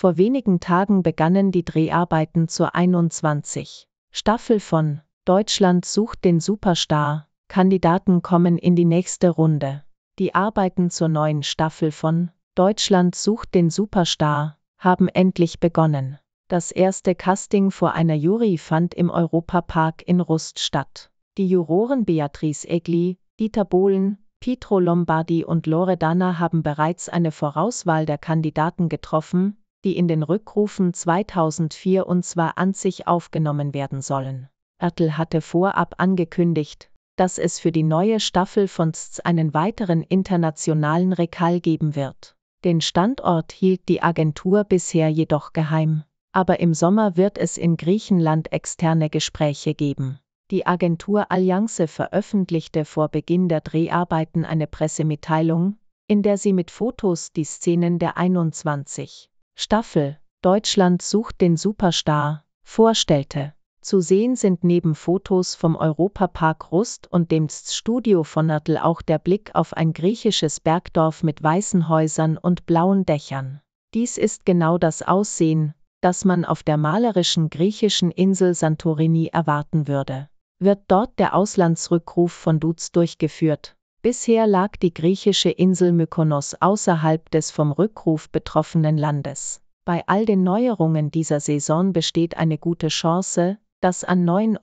Vor wenigen Tagen begannen die Dreharbeiten zur 21. Staffel von Deutschland sucht den Superstar. Kandidaten kommen in die nächste Runde. Die Arbeiten zur neuen Staffel von Deutschland sucht den Superstar haben endlich begonnen. Das erste Casting vor einer Jury fand im Europapark in Rust statt. Die Juroren Beatrice Egli, Dieter Bohlen, Pietro Lombardi und Loredana haben bereits eine Vorauswahl der Kandidaten getroffen, die in den Rückrufen 2004 und zwar an sich aufgenommen werden sollen. Ertl hatte vorab angekündigt, dass es für die neue Staffel von STS einen weiteren internationalen Rekal geben wird. Den Standort hielt die Agentur bisher jedoch geheim, aber im Sommer wird es in Griechenland externe Gespräche geben. Die Agentur Allianze veröffentlichte vor Beginn der Dreharbeiten eine Pressemitteilung, in der sie mit Fotos die Szenen der 21 Staffel Deutschland sucht den Superstar vorstellte. Zu sehen sind neben Fotos vom Europapark Rust und dem Studio von Adl auch der Blick auf ein griechisches Bergdorf mit weißen Häusern und blauen Dächern. Dies ist genau das Aussehen, das man auf der malerischen griechischen Insel Santorini erwarten würde. Wird dort der Auslandsrückruf von Duz durchgeführt, Bisher lag die griechische Insel Mykonos außerhalb des vom Rückruf betroffenen Landes. Bei all den Neuerungen dieser Saison besteht eine gute Chance, dass an neuen